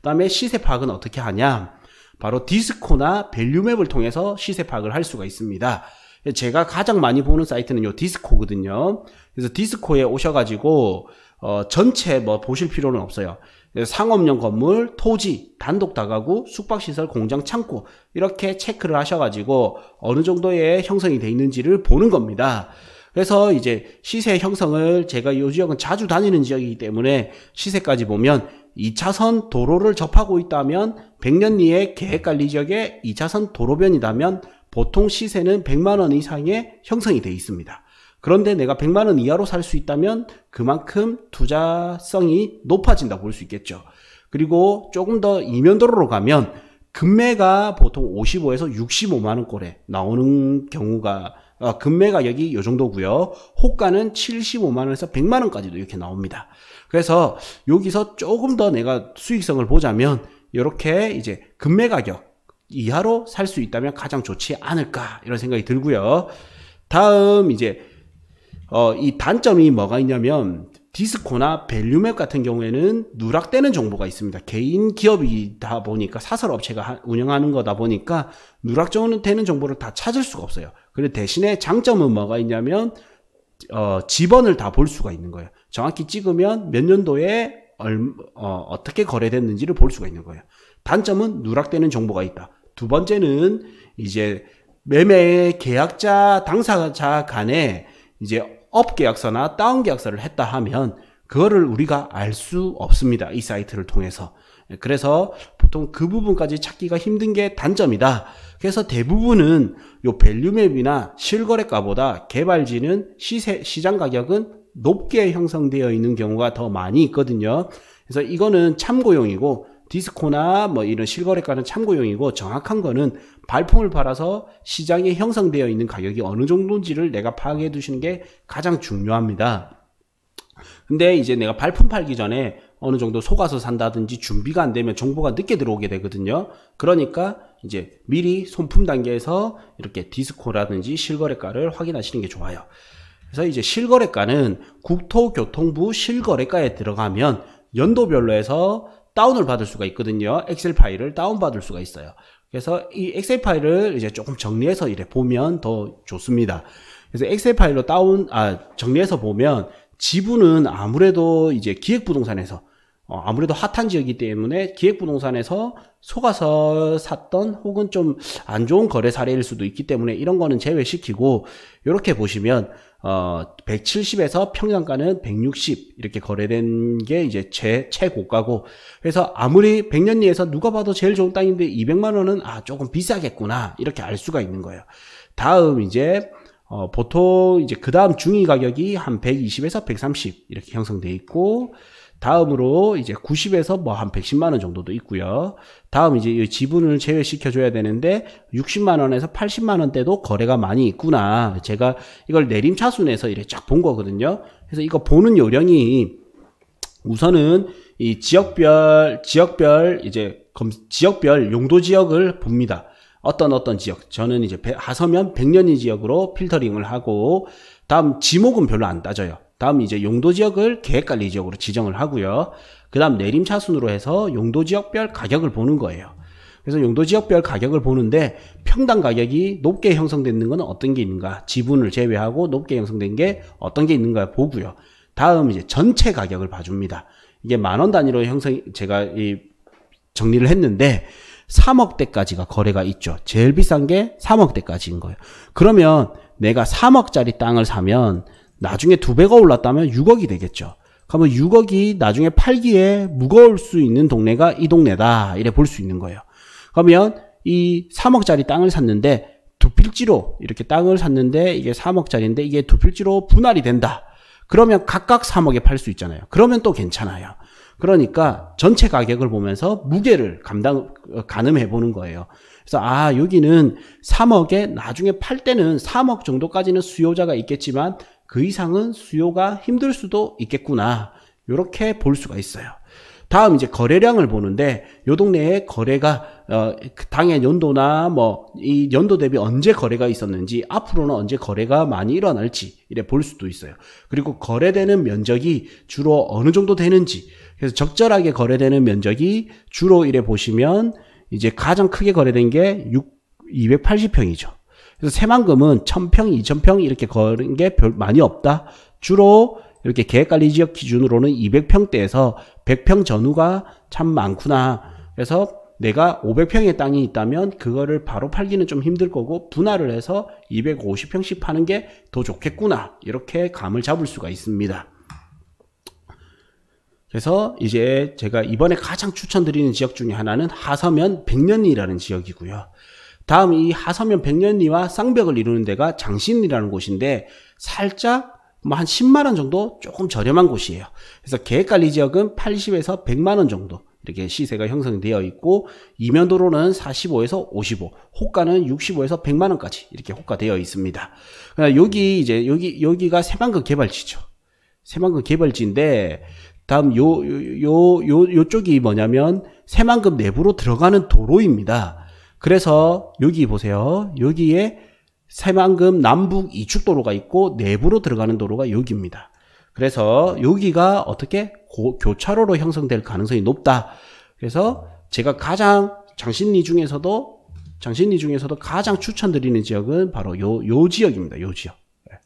그 다음에 시세 파악은 어떻게 하냐? 바로 디스코나 밸류맵을 통해서 시세 파악을 할 수가 있습니다. 제가 가장 많이 보는 사이트는 요 디스코거든요. 그래서 디스코에 오셔가지고 어, 전체 뭐 보실 필요는 없어요. 상업용 건물, 토지, 단독 다가구, 숙박시설, 공장, 창고 이렇게 체크를 하셔가지고 어느 정도의 형성이 돼 있는지를 보는 겁니다. 그래서 이제 시세 형성을 제가 이 지역은 자주 다니는 지역이기 때문에 시세까지 보면 2차선 도로를 접하고 있다면 100년 이내 계획관리 지역의 2차선 도로변이라면 보통 시세는 100만원 이상의 형성이 되어 있습니다. 그런데 내가 100만원 이하로 살 수 있다면 그만큼 투자성이 높아진다 볼 수 있겠죠. 그리고 조금 더 이면도로로 가면 금매가 보통 55에서 65만원 꼴에 나오는 경우가 어, 금매 가격이 요 정도고요. 호가는 75만 원에서 100만 원까지도 이렇게 나옵니다. 그래서 여기서 조금 더 내가 수익성을 보자면 이렇게 이제 금매 가격 이하로 살 수 있다면 가장 좋지 않을까 이런 생각이 들고요. 다음 이제 어, 이 단점이 뭐가 있냐면 디스코나 밸류맵 같은 경우에는 누락되는 정보가 있습니다. 개인 기업이다 보니까 사설 업체가 운영하는 거다 보니까 누락되는 정보를 다 찾을 수가 없어요. 그리고 대신에 장점은 뭐가 있냐면 어, 지번을 다 볼 수가 있는 거예요. 정확히 찍으면 몇 년도에 얼, 어, 어떻게 거래됐는지를 볼 수가 있는 거예요. 단점은 누락되는 정보가 있다. 두 번째는 이제 매매 계약자 당사자 간에 이제 업계약서나 다운계약서를 했다 하면 그거를 우리가 알 수 없습니다. 이 사이트를 통해서. 그래서 보통 그 부분까지 찾기가 힘든 게 단점이다. 그래서 대부분은 요 밸류맵이나 실거래가보다 개발지는 시세, 시장 가격은 높게 형성되어 있는 경우가 더 많이 있거든요. 그래서 이거는 참고용이고 디스코나 뭐 이런 실거래가는 참고용이고 정확한 거는 발품을 팔아서 시장에 형성되어 있는 가격이 어느 정도인지를 내가 파악해 두시는 게 가장 중요합니다. 근데 이제 내가 발품 팔기 전에 어느 정도 속아서 산다든지 준비가 안 되면 정보가 늦게 들어오게 되거든요. 그러니까 이제 미리 손품 단계에서 이렇게 디스코라든지 실거래가를 확인하시는 게 좋아요. 그래서 이제 실거래가는 국토교통부 실거래가에 들어가면 연도별로 해서 다운을 받을 수가 있거든요. 엑셀 파일을 다운받을 수가 있어요. 그래서 이 엑셀 파일을 이제 조금 정리해서 이래 보면 더 좋습니다. 그래서 엑셀 파일로 다운, 아, 정리해서 보면 지분은 아무래도 이제 기획부동산에서 어, 아무래도 핫한 지역이기 때문에 기획부동산에서 속아서 샀던 혹은 좀 안 좋은 거래 사례일 수도 있기 때문에 이런 거는 제외시키고 이렇게 보시면 어 170에서 평당가는 160 이렇게 거래된 게 이제 최 최고가고 그래서 아무리 백년리에서 누가 봐도 제일 좋은 땅인데 200만 원은 아 조금 비싸겠구나 이렇게 알 수가 있는 거예요. 다음 이제 어 보통 이제 그 다음 중위 가격이 한 120에서 130 이렇게 형성돼 있고 다음으로 이제 90에서 뭐 한 110만 원 정도도 있고요. 다음 이제 이 지분을 제외시켜 줘야 되는데 60만 원에서 80만 원대도 거래가 많이 있구나. 제가 이걸 내림차순에서 이렇게 쫙 본 거거든요. 그래서 이거 보는 요령이 우선은 이 지역별 지역별 이제 검, 지역별 용도 지역을 봅니다. 어떤 어떤 지역 저는 이제 하서면 백년이 지역으로 필터링을 하고 다음 지목은 별로 안 따져요. 다음 이제 용도 지역을 계획관리 지역으로 지정을 하고요. 그 다음 내림차순으로 해서 용도 지역별 가격을 보는 거예요. 그래서 용도 지역별 가격을 보는데 평당 가격이 높게 형성되는 건 어떤 게 있는가 지분을 제외하고 높게 형성된 게 어떤 게 있는가 보고요. 다음 이제 전체 가격을 봐줍니다. 이게 만 원 단위로 형성 제가 이 정리를 했는데 3억대까지가 거래가 있죠. 제일 비싼 게 3억대까지인 거예요. 그러면 내가 3억짜리 땅을 사면 나중에 두 배가 올랐다면 6억이 되겠죠. 그러면 6억이 나중에 팔기에 무거울 수 있는 동네가 이 동네다. 이래 볼 수 있는 거예요. 그러면 이 3억짜리 땅을 샀는데 두 필지로 이렇게 땅을 샀는데 이게 3억짜리인데 이게 두 필지로 분할이 된다. 그러면 각각 3억에 팔 수 있잖아요. 그러면 또 괜찮아요. 그러니까 전체 가격을 보면서 무게를 감당 어, 가늠해 보는 거예요. 그래서 아 여기는 3억에 나중에 팔 때는 3억 정도까지는 수요자가 있겠지만 그 이상은 수요가 힘들 수도 있겠구나. 이렇게 볼 수가 있어요. 다음 이제 거래량을 보는데 요 동네에 거래가 어, 그 당해 연도나 뭐 이 연도 대비 언제 거래가 있었는지 앞으로는 언제 거래가 많이 일어날지 이래 볼 수도 있어요. 그리고 거래되는 면적이 주로 어느 정도 되는지 그래서 적절하게 거래되는 면적이 주로 이래 보시면 이제 가장 크게 거래된 게 6, 280평이죠. 그래서 새만금은 천평, 이천평 이렇게 거는 게별 많이 없다. 주로 이렇게 계획관리 지역 기준으로는 200평대에서 100평 전후가 참 많구나. 그래서 내가 500평의 땅이 있다면 그거를 바로 팔기는 좀 힘들 거고 분할을 해서 250평씩 파는 게 더 좋겠구나. 이렇게 감을 잡을 수가 있습니다. 그래서 이제 제가 이번에 가장 추천드리는 지역 중에 하나는 하서면 백년리라는 지역이고요. 다음 이 하서면 백년리와 쌍벽을 이루는 데가 장신이라는 곳인데 살짝 뭐한 10만 원 정도 조금 저렴한 곳이에요. 그래서 계획관리 지역은 80에서 100만 원 정도 이렇게 시세가 형성되어 있고 이면도로는 45에서 55, 호가는 65에서 100만 원까지 이렇게 호가되어 있습니다. 여기 이제 여기 여기가 새만금 개발지죠. 새만금 개발지인데 다음 요 요 요 요, 요, 요 쪽이 뭐냐면 새만금 내부로 들어가는 도로입니다. 그래서 여기 보세요. 여기에 새만금 남북 이축도로가 있고 내부로 들어가는 도로가 여기입니다. 그래서 여기가 어떻게 고, 교차로로 형성될 가능성이 높다. 그래서 제가 가장 장신리 중에서도 장신리 중에서도 가장 추천드리는 지역은 바로 요, 요 지역입니다. 요 지역. 예.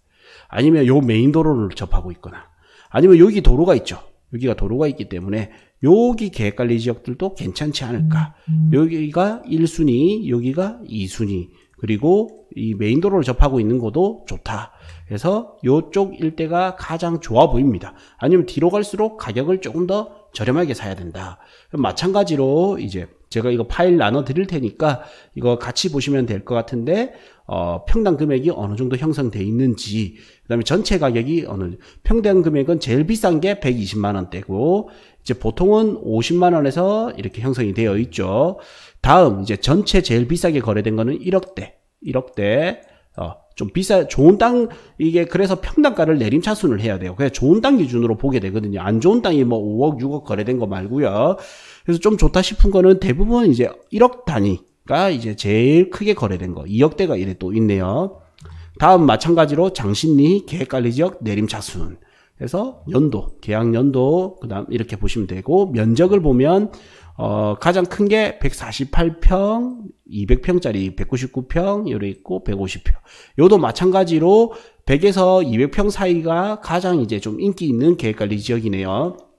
아니면 요 메인 도로를 접하고 있거나 아니면 여기 도로가 있죠. 여기가 도로가 있기 때문에 여기 계획관리 지역들도 괜찮지 않을까. 음. 여기가 1순위, 여기가 2순위, 그리고 이 메인도로를 접하고 있는 것도 좋다. 그래서 이쪽 일대가 가장 좋아 보입니다. 아니면 뒤로 갈수록 가격을 조금 더 저렴하게 사야 된다. 마찬가지로 이제 제가 이거 파일 나눠 드릴 테니까 이거 같이 보시면 될 것 같은데 어, 평당 금액이 어느 정도 형성돼 있는지 그다음에 전체 가격이 어느 평당 금액은 제일 비싼 게 120만 원대고 이제 보통은 50만 원에서 이렇게 형성이 되어 있죠. 다음 이제 전체 제일 비싸게 거래된 거는 1억대, 1억대. 어, 좀 비싸 좋은 땅 이게 그래서 평당가를 내림차순을 해야 돼요. 그냥 좋은 땅 기준으로 보게 되거든요. 안 좋은 땅이 뭐 5억, 6억 거래된 거 말고요. 그래서 좀 좋다 싶은 거는 대부분 이제 1억 단위가 이제 제일 크게 거래된 거. 2억대가 이래 또 있네요. 다음 마찬가지로 장신리, 계획관리지역, 내림차순. 그래서 연도, 계약 연도, 그 다음 이렇게 보시면 되고, 면적을 보면, 어, 가장 큰 게 148평, 200평짜리 199평, 요래 있고, 150평. 요도 마찬가지로 100에서 200평 사이가 가장 이제 좀 인기 있는 계획관리 지역이네요.